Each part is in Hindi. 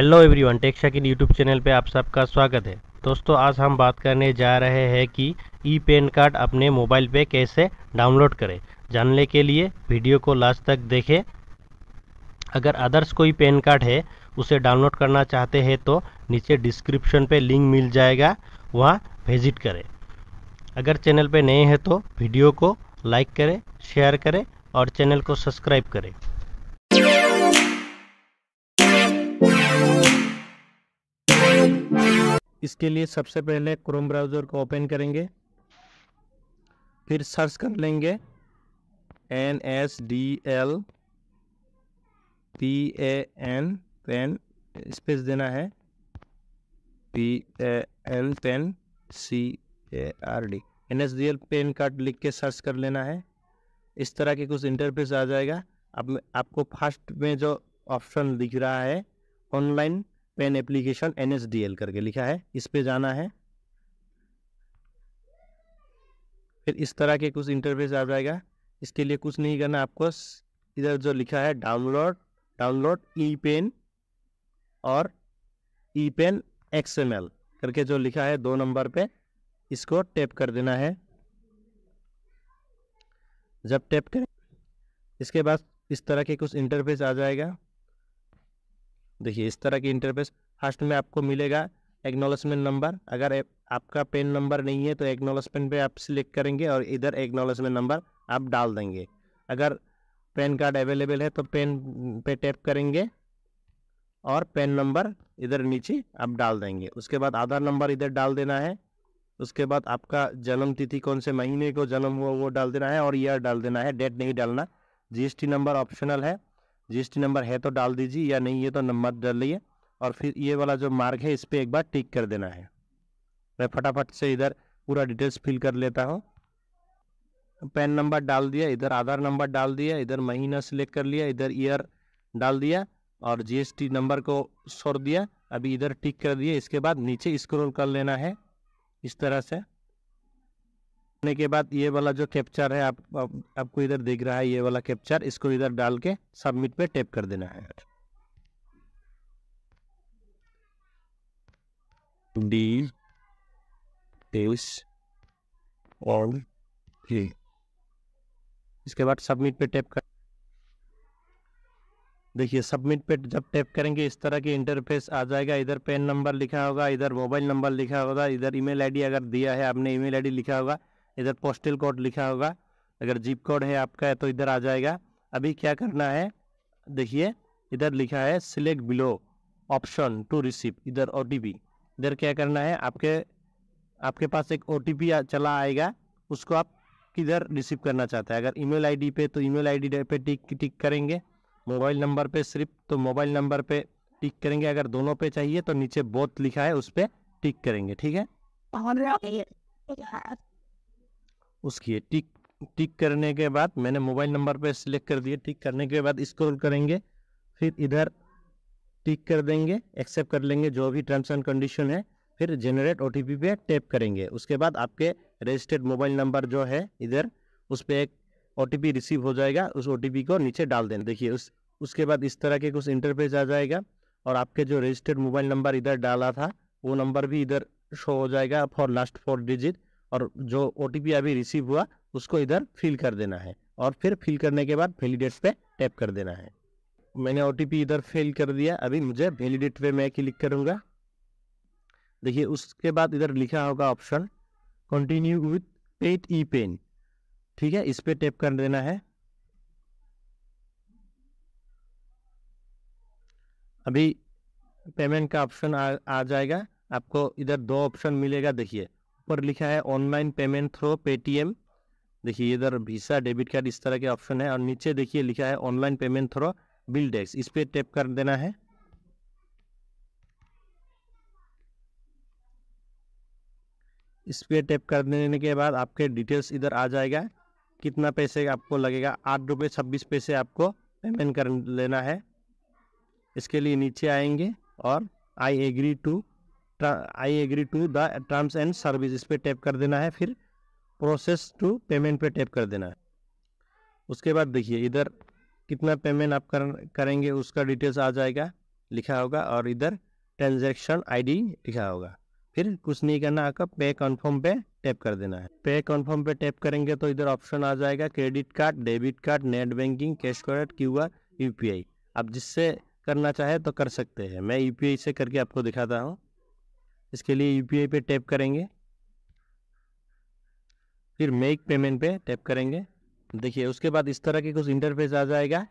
हेलो एवरीवन टेक्सा की यूट्यूब चैनल पे आप सबका स्वागत है दोस्तों आज हम बात करने जा रहे हैं कि ई पेन कार्ड अपने मोबाइल पे कैसे डाउनलोड करें जानने के लिए वीडियो को लास्ट तक देखें अगर अदर्स कोई पेन कार्ड है उसे डाउनलोड करना चाहते हैं तो नीचे डिस्क्रिप्शन पे लिंक मिल जाएगा वहाँ विजिट करें अगर चैनल पर नए हैं तो वीडियो को लाइक करें शेयर करें और चैनल को सब्सक्राइब करें इसके लिए सबसे पहले क्रोम ब्राउज़र को ओपन करेंगे फिर सर्च कर लेंगे N S D L P A N PAN space देना है P A N PAN C A R D N S D L PAN card लिख के सर्च कर लेना है इस तरह के कुछ इंटरफेस आ जाएगा आप आपको फर्स्ट में जो ऑप्शन दिख रहा है ऑनलाइन पेन एप्लीकेशन एनएसडीएल करके लिखा है इस पे जाना है फिर इस तरह के कुछ इंटरफेस आ जाएगा इसके लिए कुछ नहीं करना आपको इधर जो लिखा है डाउनलोड डाउनलोड ई पेन और ई पेन एक्सएमएल करके जो लिखा है दो नंबर पे इसको टैप कर देना है जब टैप करें इसके बाद इस तरह के कुछ इंटरफेस आ जाएगा देखिए इस तरह की इंटरफेस फर्स्ट में आपको मिलेगा एक्नोलॉजमेंट नंबर अगर आपका पेन नंबर नहीं है तो एक्नोलॉजमेंट पे आप सिलेक्ट करेंगे और इधर एक्नोलॉजमेंट नंबर आप डाल देंगे अगर पेन कार्ड अवेलेबल है तो पेन पे टैप करेंगे और पेन नंबर इधर नीचे आप डाल देंगे उसके बाद आधार नंबर इधर डाल देना है उसके बाद आपका जन्म तिथि कौन से महीने को जन्म हुआ वो डाल देना है और ईयर डाल देना है डेट नहीं डालना जीएसटी नंबर ऑप्शनल है जीएसटी नंबर है तो डाल दीजिए या नहीं है तो नंबर डाल लिए और फिर ये वाला जो मार्ग है इस पर एक बार टिक कर देना है मैं फटाफट से इधर पूरा डिटेल्स फिल कर लेता हूँ पैन नंबर डाल दिया इधर आधार नंबर डाल दिया इधर महीना सेलेक्ट कर लिया इधर ईयर डाल दिया और जीएसटी नंबर को छोड़ दिया अभी इधर टिक कर दिया इसके बाद नीचे स्क्रॉल कर लेना है इस तरह से होने के बाद ये वाला जो कैप्चर है आप, आप आपको इधर दिख रहा है ये वाला कैप्चर इसको इधर डाल के सबमिट पे टैप कर देना है डी इसके बाद सबमिट पे टैप कर देखिए सबमिट पे जब टैप करेंगे इस तरह की इंटरफेस आ जाएगा इधर पेन नंबर लिखा होगा इधर मोबाइल नंबर लिखा होगा इधर ईमेल आईडी अगर दिया है आपने ईमेल आईडी लिखा होगा इधर पोस्टल कोड लिखा होगा अगर जिप कोड है आपका है तो इधर आ जाएगा अभी क्या करना है देखिए इधर लिखा है select below option to receive इधर ओ इधर क्या करना है आपके आपके पास एक ओ चला आएगा उसको आप किधर रिसीव करना चाहते हैं अगर ईमेल आईडी पे तो ईमेल आईडी पे टिक टिक करेंगे मोबाइल नंबर पे सिर्फ तो मोबाइल नंबर पे टिक करेंगे अगर दोनों पे चाहिए तो नीचे बोथ लिखा है उस पर टिक करेंगे ठीक है उसकी टिक टिक करने के बाद मैंने मोबाइल नंबर पे सिलेक्ट कर दिए टिक करने के बाद स्क्रॉल करेंगे फिर इधर टिक कर देंगे एक्सेप्ट कर लेंगे जो भी टर्म्स एंड कंडीशन है फिर जनरेट ओ टी पी पे टैप करेंगे उसके बाद आपके रजिस्टर्ड मोबाइल नंबर जो है इधर उस पर एक ओ टी पी रिसीव हो जाएगा उस ओ टी पी को नीचे डाल देना देखिए उस उसके बाद इस तरह के कुछ इंटरफेस आ जाएगा और आपके जो रजिस्टर्ड मोबाइल नंबर इधर डाला था वो नंबर भी इधर शो हो जाएगा फॉर लास्ट फोर डिजिट और जो ओ अभी रिसीव हुआ उसको इधर फिल कर देना है और फिर फिल करने के बाद वेलीडेट पे टैप कर देना है मैंने ओ इधर फिल कर दिया अभी मुझे वेलीडेट पे मैं क्लिक करूँगा देखिए उसके बाद इधर लिखा होगा ऑप्शन कंटिन्यू विथ पेट ई पेन ठीक है इस पर टैप कर देना है अभी पेमेंट का ऑप्शन आ, आ जाएगा आपको इधर दो ऑप्शन मिलेगा देखिए पर लिखा है ऑनलाइन पेमेंट थ्रो पेटीएम देखिए इधर वीसा डेबिट कार्ड इस तरह के ऑप्शन है और नीचे देखिए लिखा है online payment through BillDesk इस पर टैप कर देना है इस पर टैप कर देने के बाद आपके डिटेल्स इधर आ जाएगा कितना पैसे आपको लगेगा आठ रुपये छब्बीस पैसे आपको पेमेंट कर लेना है इसके लिए नीचे आएंगे और I agree to I agree to the terms and service इस पर टैप कर देना है फिर प्रोसेस टू पेमेंट पे टैप कर देना है उसके बाद देखिए इधर कितना पेमेंट आप कर, करेंगे उसका डिटेल्स आ जाएगा लिखा होगा और इधर ट्रांजैक्शन आईडी लिखा होगा फिर कुछ नहीं करना आपका पे कन्फर्म पे टैप कर देना है पे कन्फर्म पे टैप करेंगे तो इधर ऑप्शन आ जाएगा credit card debit card net banking cash card Q R U आप जिससे करना चाहे तो कर सकते हैं मैं यू से करके आपको दिखाता हूँ इसके लिए यूपीआई पे टैप करेंगे फिर मेक पेमेंट पे टैप करेंगे देखिए उसके बाद इस तरह के कुछ इंटरफेस आ जाएगा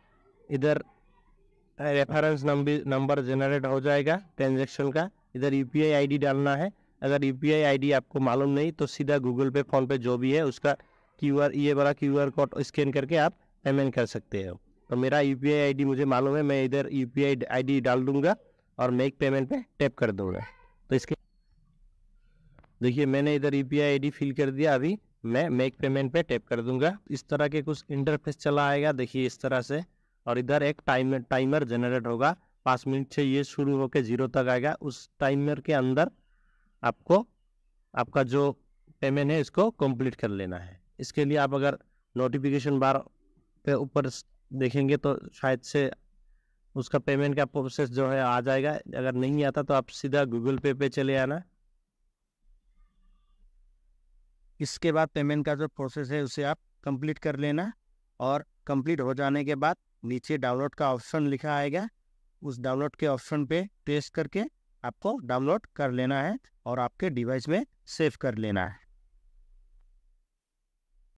इधर रेफरेंस नंबर जनरेट हो जाएगा ट्रांजेक्शन का इधर यू पी डालना है अगर यू पी आपको मालूम नहीं तो सीधा गूगल पे फ़ोनपे जो भी है उसका क्यू ये वाला क्यू कोड स्कैन करके आप पेमेंट कर सकते हो तो मेरा यू पी मुझे मालूम है मैं इधर यू पी डाल दूंगा और मेक पेमेंट पे टैप कर दूंगा तो इसके देखिए मैंने इधर यू पी आई फिल कर दिया अभी मैं मेक पेमेंट पे टैप कर दूंगा इस तरह के कुछ इंटरफेस चला आएगा देखिए इस तरह से और इधर एक टाइम टाइमर जनरेट होगा पाँच मिनट से ये शुरू होकर जीरो तक आएगा उस टाइमर के अंदर आपको आपका जो पेमेंट है इसको कंप्लीट कर लेना है इसके लिए आप अगर नोटिफिकेशन बार पे ऊपर देखेंगे तो शायद से उसका पेमेंट का प्रोसेस जो है आ जाएगा अगर नहीं आता तो आप सीधा गूगल पे पे चले आना इसके बाद पेमेंट का जो प्रोसेस है उसे आप कंप्लीट कर लेना और कंप्लीट हो जाने के बाद नीचे डाउनलोड का ऑप्शन लिखा आएगा उस डाउनलोड के ऑप्शन पे टेस्ट करके आपको डाउनलोड कर लेना है और आपके डिवाइस में सेव कर लेना है